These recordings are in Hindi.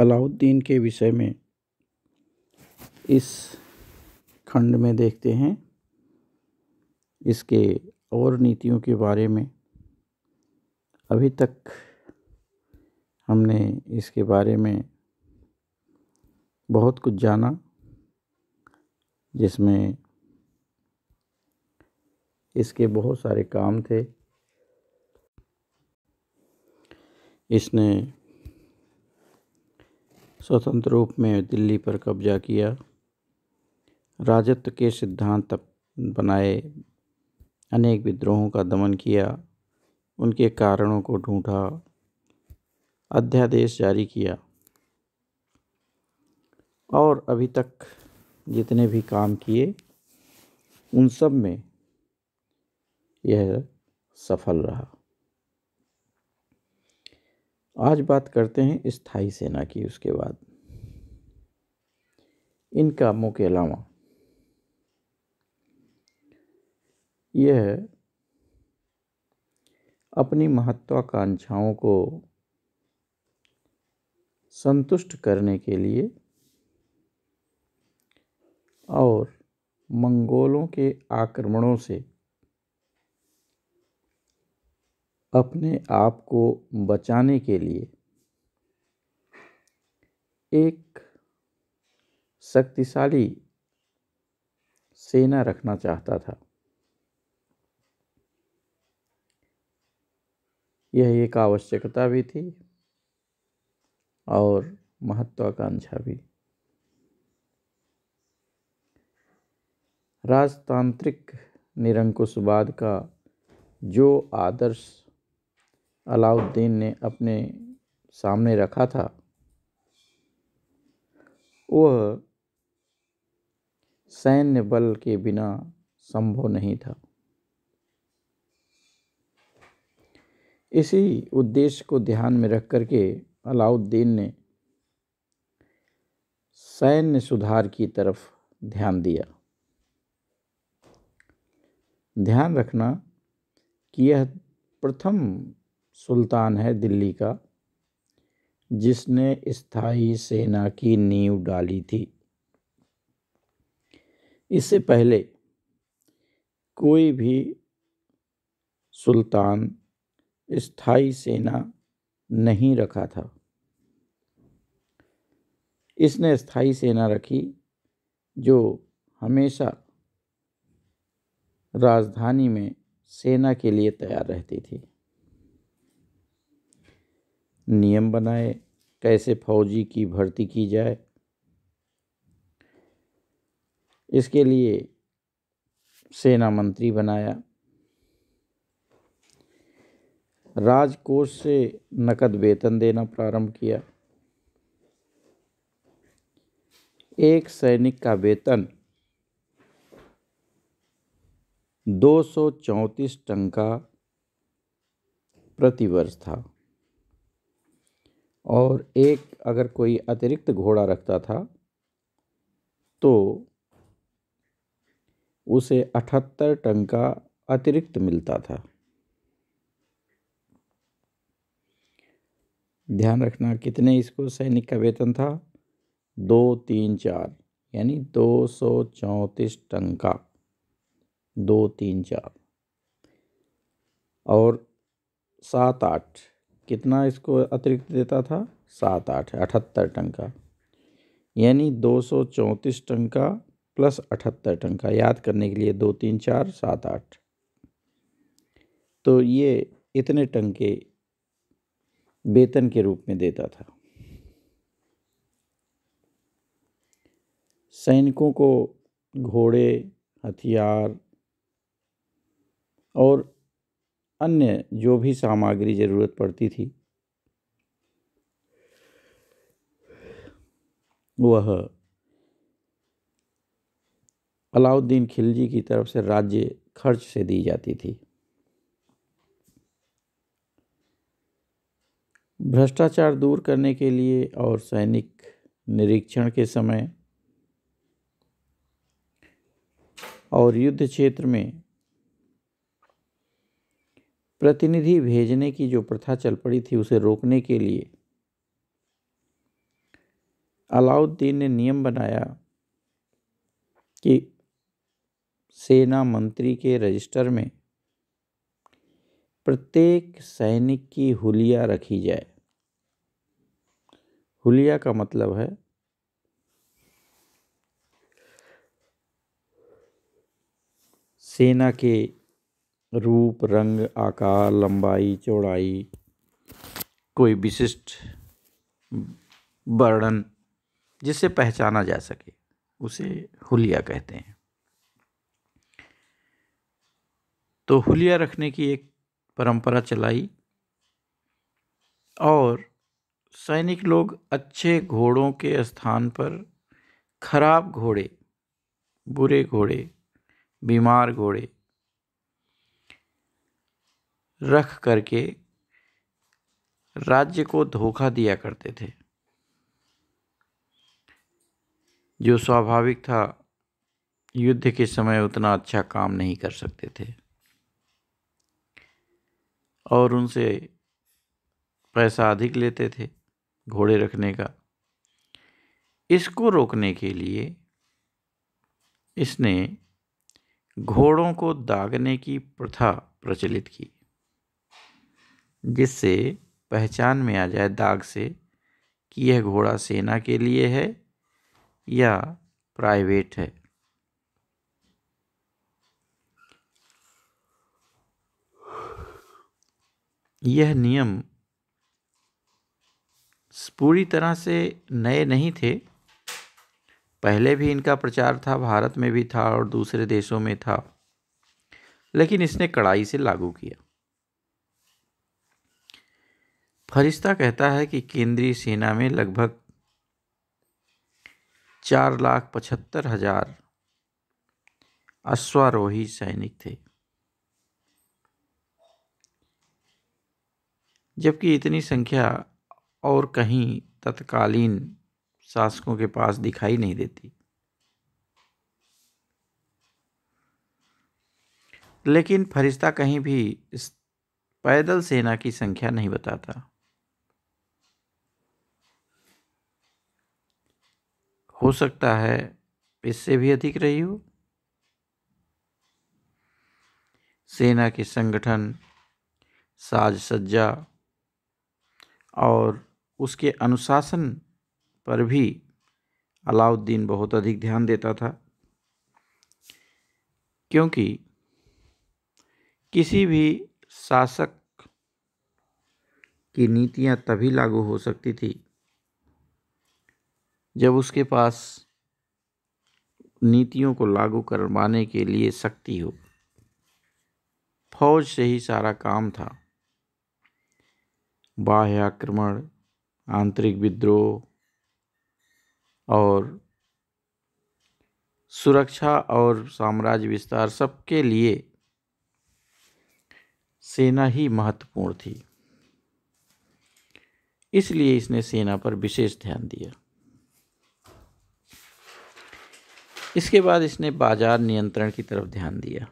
अलाउद्दीन के विषय में इस खंड में देखते हैं इसके और नीतियों के बारे में अभी तक हमने इसके बारे में बहुत कुछ जाना जिसमें इसके बहुत सारे काम थे इसने स्वतंत्र रूप में दिल्ली पर कब्जा किया राजत्व के सिद्धांत बनाए अनेक विद्रोहों का दमन किया उनके कारणों को ढूंढा अध्यादेश जारी किया और अभी तक जितने भी काम किए उन सब में यह सफल रहा आज बात करते हैं स्थाई सेना की उसके बाद इन कामों के अलावा यह अपनी महत्वाकांक्षाओं को संतुष्ट करने के लिए और मंगोलों के आक्रमणों से अपने आप को बचाने के लिए एक शक्तिशाली सेना रखना चाहता था यह एक आवश्यकता भी थी और महत्वाकांक्षा भी राजतांत्रिक निरंकुशवाद का जो आदर्श अलाउद्दीन ने अपने सामने रखा था वह सैन्य बल के बिना संभव नहीं था इसी उद्देश्य को ध्यान में रख करके अलाउद्दीन ने सैन्य सुधार की तरफ ध्यान दिया ध्यान रखना कि यह प्रथम सुल्तान है दिल्ली का जिसने स्थाई सेना की नींव डाली थी इससे पहले कोई भी सुल्तान स्थाई सेना नहीं रखा था इसने स्थाई सेना रखी जो हमेशा राजधानी में सेना के लिए तैयार रहती थी नियम बनाए कैसे फौजी की भर्ती की जाए इसके लिए सेना मंत्री बनाया राजकोष से नकद वेतन देना प्रारंभ किया एक सैनिक का वेतन दो सौ चौंतीस टंका प्रतिवर्ष था और एक अगर कोई अतिरिक्त घोड़ा रखता था तो उसे अठहत्तर टंका अतिरिक्त मिलता था ध्यान रखना कितने इसको सैनिक का वेतन था दो तीन चार यानी दो सौ चौंतीस टंका दो तीन चार और सात आठ कितना इसको अतिरिक्त देता था सात आठ अठहत्तर टन का यानी दो सौ चौंतीस टन का प्लस अठहत्तर टन का याद करने के लिए दो तीन चार सात आठ तो ये इतने टन के वेतन के रूप में देता था सैनिकों को घोड़े हथियार और अन्य जो भी सामग्री ज़रूरत पड़ती थी वह अलाउद्दीन खिलजी की तरफ से राज्य खर्च से दी जाती थी भ्रष्टाचार दूर करने के लिए और सैनिक निरीक्षण के समय और युद्ध क्षेत्र में प्रतिनिधि भेजने की जो प्रथा चल पड़ी थी उसे रोकने के लिए अलाउद्दीन ने नियम बनाया कि सेना मंत्री के रजिस्टर में प्रत्येक सैनिक की हुलिया रखी जाए हुलिया का मतलब है सेना के रूप रंग आकार लंबाई चौड़ाई कोई विशिष्ट वर्णन जिसे पहचाना जा सके उसे हुलिया कहते हैं तो हुलिया रखने की एक परंपरा चलाई और सैनिक लोग अच्छे घोड़ों के स्थान पर खराब घोड़े बुरे घोड़े बीमार घोड़े रख करके राज्य को धोखा दिया करते थे जो स्वाभाविक था युद्ध के समय उतना अच्छा काम नहीं कर सकते थे और उनसे पैसा अधिक लेते थे घोड़े रखने का इसको रोकने के लिए इसने घोड़ों को दागने की प्रथा प्रचलित की जिससे पहचान में आ जाए दाग से कि यह घोड़ा सेना के लिए है या प्राइवेट है यह नियम पूरी तरह से नए नहीं थे पहले भी इनका प्रचार था भारत में भी था और दूसरे देशों में था लेकिन इसने कड़ाई से लागू किया फरिश्ता कहता है कि केंद्रीय सेना में लगभग चार लाख पचहत्तर हजार अश्वारोही सैनिक थे जबकि इतनी संख्या और कहीं तत्कालीन शासकों के पास दिखाई नहीं देती लेकिन फरिश्ता कहीं भी पैदल सेना की संख्या नहीं बताता हो सकता है इससे भी अधिक रही हो सेना के संगठन साज सज्जा और उसके अनुशासन पर भी अलाउद्दीन बहुत अधिक ध्यान देता था क्योंकि किसी भी शासक की नीतियाँ तभी लागू हो सकती थी जब उसके पास नीतियों को लागू करवाने के लिए शक्ति हो फौज से ही सारा काम था बाह्य आक्रमण आंतरिक विद्रोह और सुरक्षा और साम्राज्य विस्तार सबके लिए सेना ही महत्वपूर्ण थी इसलिए इसने सेना पर विशेष ध्यान दिया इसके बाद इसने बाजार नियंत्रण की तरफ ध्यान दिया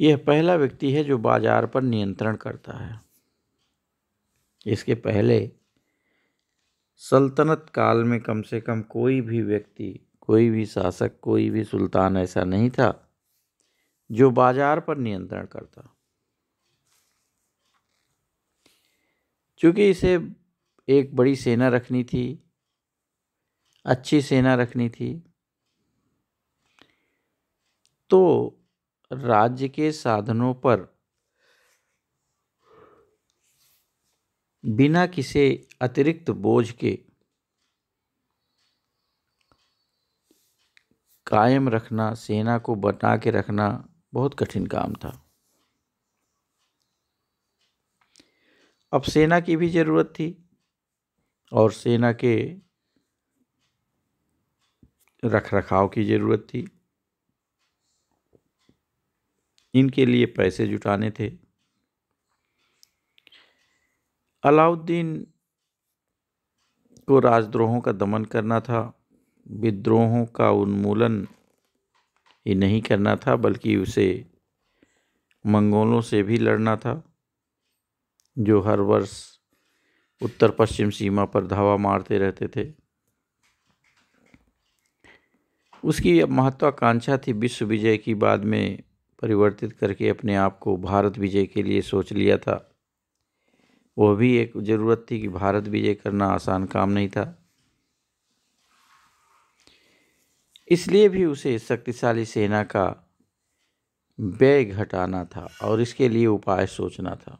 यह पहला व्यक्ति है जो बाजार पर नियंत्रण करता है इसके पहले सल्तनत काल में कम से कम कोई भी व्यक्ति कोई भी शासक कोई भी सुल्तान ऐसा नहीं था जो बाजार पर नियंत्रण करता चूँकि इसे एक बड़ी सेना रखनी थी अच्छी सेना रखनी थी तो राज्य के साधनों पर बिना किसी अतिरिक्त बोझ के कायम रखना सेना को बना के रखना बहुत कठिन काम था अब सेना की भी ज़रूरत थी और सेना के रख रखाव की ज़रूरत थी इनके लिए पैसे जुटाने थे अलाउद्दीन को राजद्रोहों का दमन करना था विद्रोहों का उन्मूलन ही नहीं करना था बल्कि उसे मंगोलों से भी लड़ना था जो हर वर्ष उत्तर पश्चिम सीमा पर धावा मारते रहते थे उसकी अब महत्वाकांक्षा थी विश्व विजय की बाद में परिवर्तित करके अपने आप को भारत विजय के लिए सोच लिया था वह भी एक ज़रूरत थी कि भारत विजय करना आसान काम नहीं था इसलिए भी उसे शक्तिशाली सेना का व्यय घटाना था और इसके लिए उपाय सोचना था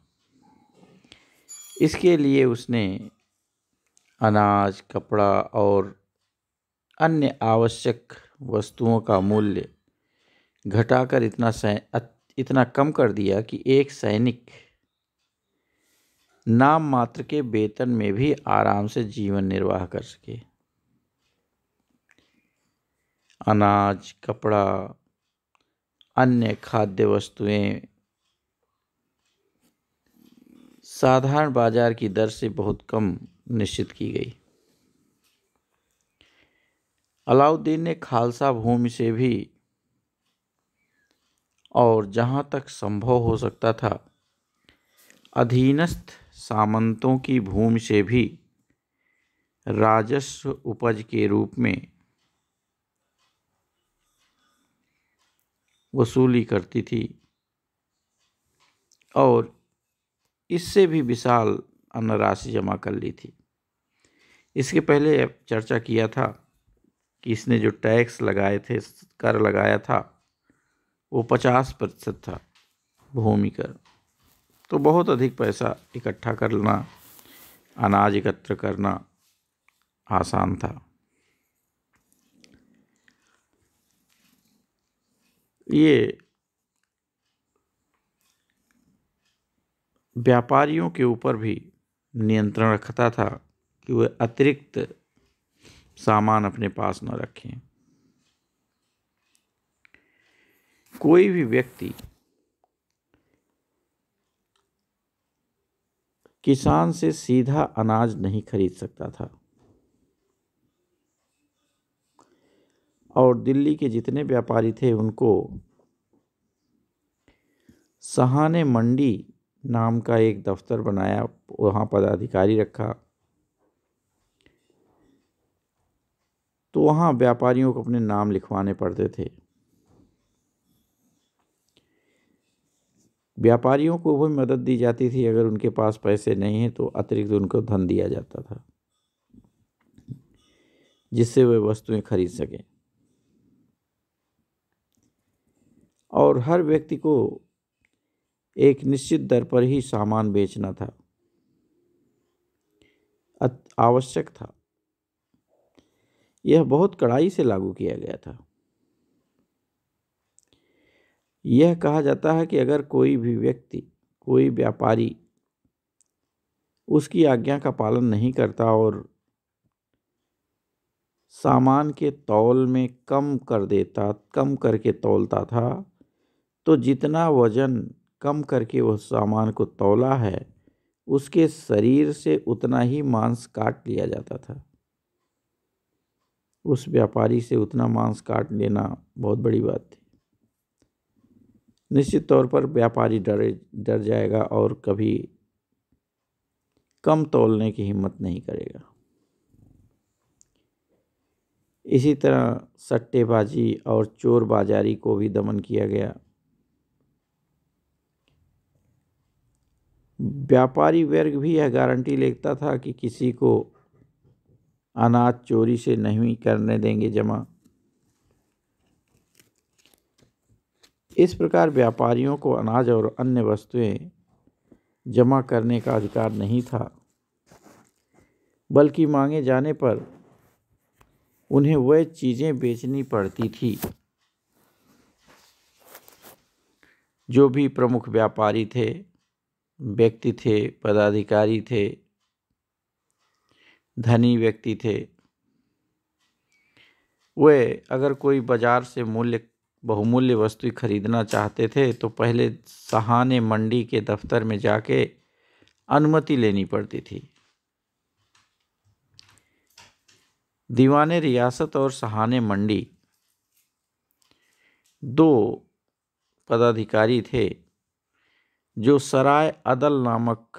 इसके लिए उसने अनाज कपड़ा और अन्य आवश्यक वस्तुओं का मूल्य घटाकर इतना सह इतना कम कर दिया कि एक सैनिक नाम मात्र के वेतन में भी आराम से जीवन निर्वाह कर सके अनाज कपड़ा अन्य खाद्य वस्तुएं साधारण बाजार की दर से बहुत कम निश्चित की गई अलाउद्दीन ने खालसा भूमि से भी और जहाँ तक संभव हो सकता था अधीनस्थ सामंतों की भूमि से भी राजस्व उपज के रूप में वसूली करती थी और इससे भी विशाल अन्न राशि जमा कर ली थी इसके पहले चर्चा किया था कि इसने जो टैक्स लगाए थे कर लगाया था वो पचास प्रतिशत था भूमि कर तो बहुत अधिक पैसा इकट्ठा करना अनाज एकत्र करना आसान था ये व्यापारियों के ऊपर भी नियंत्रण रखता था कि वे अतिरिक्त सामान अपने पास न रखें कोई भी व्यक्ति किसान से सीधा अनाज नहीं खरीद सकता था और दिल्ली के जितने व्यापारी थे उनको सहाने मंडी नाम का एक दफ्तर बनाया वहाँ पदाधिकारी रखा तो वहाँ व्यापारियों को अपने नाम लिखवाने पड़ते थे व्यापारियों को भी मदद दी जाती थी अगर उनके पास पैसे नहीं हैं तो अतिरिक्त उनको धन दिया जाता था जिससे वे वस्तुएं खरीद सकें और हर व्यक्ति को एक निश्चित दर पर ही सामान बेचना था आवश्यक था यह बहुत कड़ाई से लागू किया गया था यह कहा जाता है कि अगर कोई भी व्यक्ति कोई व्यापारी उसकी आज्ञा का पालन नहीं करता और सामान के तौल में कम कर देता कम करके तौलता था तो जितना वजन कम करके वह सामान को तौला है उसके शरीर से उतना ही मांस काट लिया जाता था उस व्यापारी से उतना मांस काट लेना बहुत बड़ी बात थी निश्चित तौर पर व्यापारी डरे डर जाएगा और कभी कम तोलने की हिम्मत नहीं करेगा इसी तरह सट्टेबाजी और चोर बाजारी को भी दमन किया गया व्यापारी वर्ग भी यह गारंटी लेता था कि किसी को अनाज चोरी से नहीं करने देंगे जमा इस प्रकार व्यापारियों को अनाज और अन्य वस्तुएं जमा करने का अधिकार नहीं था बल्कि मांगे जाने पर उन्हें वह चीज़ें बेचनी पड़ती थी जो भी प्रमुख व्यापारी थे व्यक्ति थे पदाधिकारी थे धनी व्यक्ति थे वे अगर कोई बाजार से मूल्य बहुमूल्य वस्तु खरीदना चाहते थे तो पहले सहाने मंडी के दफ्तर में जाके अनुमति लेनी पड़ती थी दीवाने रियासत और सहाने मंडी दो पदाधिकारी थे जो सराय अदल नामक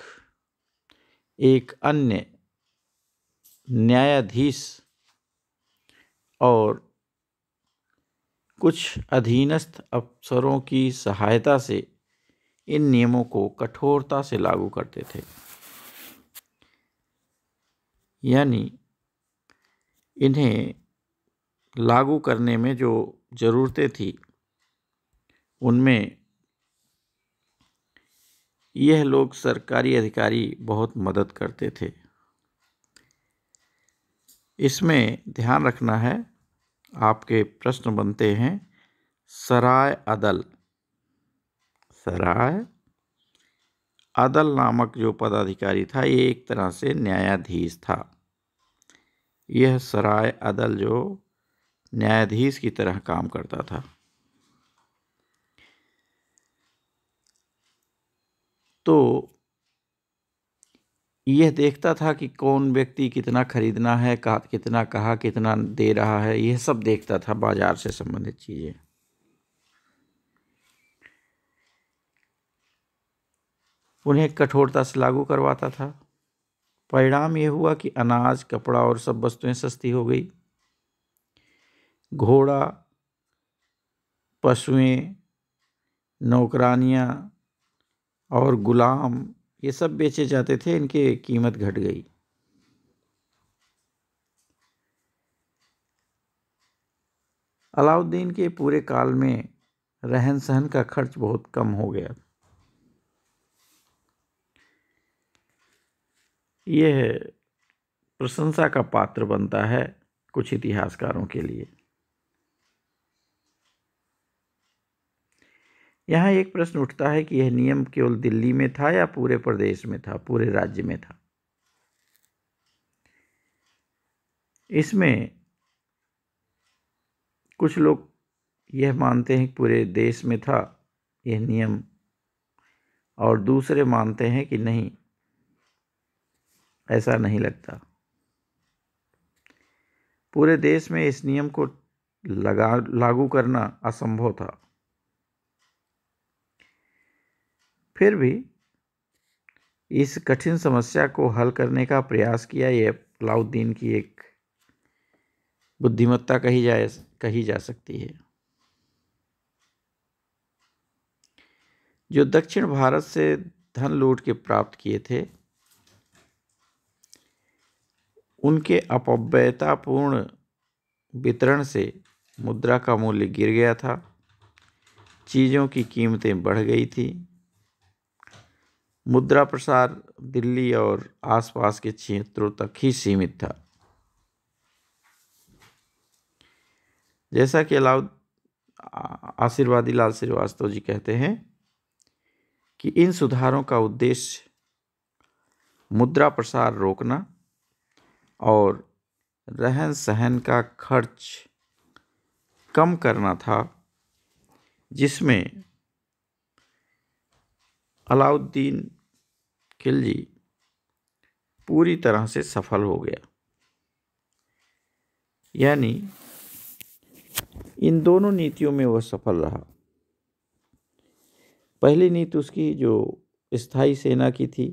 एक अन्य न्यायाधीश और कुछ अधीनस्थ अफसरों की सहायता से इन नियमों को कठोरता से लागू करते थे यानी इन्हें लागू करने में जो ज़रूरतें थी उनमें यह लोग सरकारी अधिकारी बहुत मदद करते थे इसमें ध्यान रखना है आपके प्रश्न बनते हैं सराय अदल सराय अदल नामक जो पदाधिकारी था ये एक तरह से न्यायाधीश था यह सराय अदल जो न्यायाधीश की तरह काम करता था तो यह देखता था कि कौन व्यक्ति कितना खरीदना है कहा कितना कहा कितना दे रहा है यह सब देखता था बाज़ार से संबंधित चीज़ें उन्हें कठोरता से लागू करवाता था परिणाम यह हुआ कि अनाज कपड़ा और सब वस्तुएं सस्ती हो गई घोड़ा पशुएं नौकरानियाँ और गुलाम ये सब बेचे जाते थे इनकी कीमत घट गई अलाउद्दीन के पूरे काल में रहन सहन का खर्च बहुत कम हो गया यह प्रशंसा का पात्र बनता है कुछ इतिहासकारों के लिए यहाँ एक प्रश्न उठता है कि यह नियम केवल दिल्ली में था या पूरे प्रदेश में था पूरे राज्य में था इसमें कुछ लोग यह मानते हैं कि पूरे देश में था यह नियम और दूसरे मानते हैं कि नहीं ऐसा नहीं लगता पूरे देश में इस नियम को लगा लागू करना असंभव था फिर भी इस कठिन समस्या को हल करने का प्रयास किया यह अलाउद्दीन की एक बुद्धिमत्ता कही जाए कही जा सकती है जो दक्षिण भारत से धन लूट के प्राप्त किए थे उनके अपव्ययतापूर्ण वितरण से मुद्रा का मूल्य गिर गया था चीज़ों की कीमतें बढ़ गई थी मुद्रा प्रसार दिल्ली और आसपास के क्षेत्रों तक ही सीमित था जैसा कि अलाउद आशीर्वादी लाल श्रीवास्तव जी कहते हैं कि इन सुधारों का उद्देश्य मुद्रा प्रसार रोकना और रहन सहन का खर्च कम करना था जिसमें अलाउद्दीन खिलजी पूरी तरह से सफल हो गया यानी इन दोनों नीतियों में वह सफल रहा पहली नीति उसकी जो स्थाई सेना की थी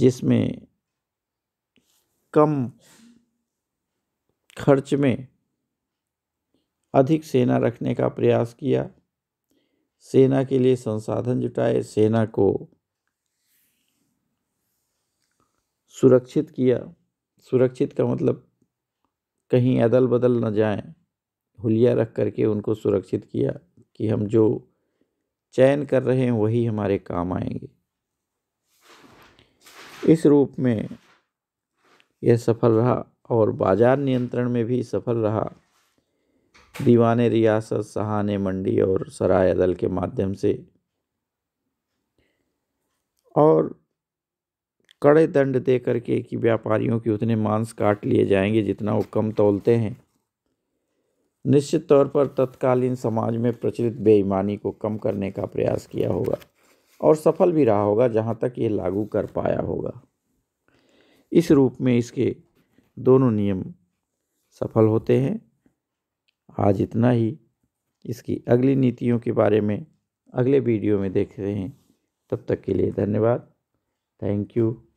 जिसमें कम खर्च में अधिक सेना रखने का प्रयास किया सेना के लिए संसाधन जुटाए सेना को सुरक्षित किया सुरक्षित का मतलब कहीं अदल बदल न जाएं हुलिया रख करके उनको सुरक्षित किया कि हम जो चयन कर रहे हैं वही हमारे काम आएंगे इस रूप में यह सफल रहा और बाजार नियंत्रण में भी सफल रहा दीवान रियासत सहाने मंडी और सराय अदल के माध्यम से और कड़े दंड दे करके कि व्यापारियों के उतने मांस काट लिए जाएंगे जितना वो कम तोलते हैं निश्चित तौर पर तत्कालीन समाज में प्रचलित बेईमानी को कम करने का प्रयास किया होगा और सफल भी रहा होगा जहाँ तक ये लागू कर पाया होगा इस रूप में इसके दोनों नियम सफल होते हैं आज इतना ही इसकी अगली नीतियों के बारे में अगले वीडियो में देखते हैं तब तक के लिए धन्यवाद थैंक यू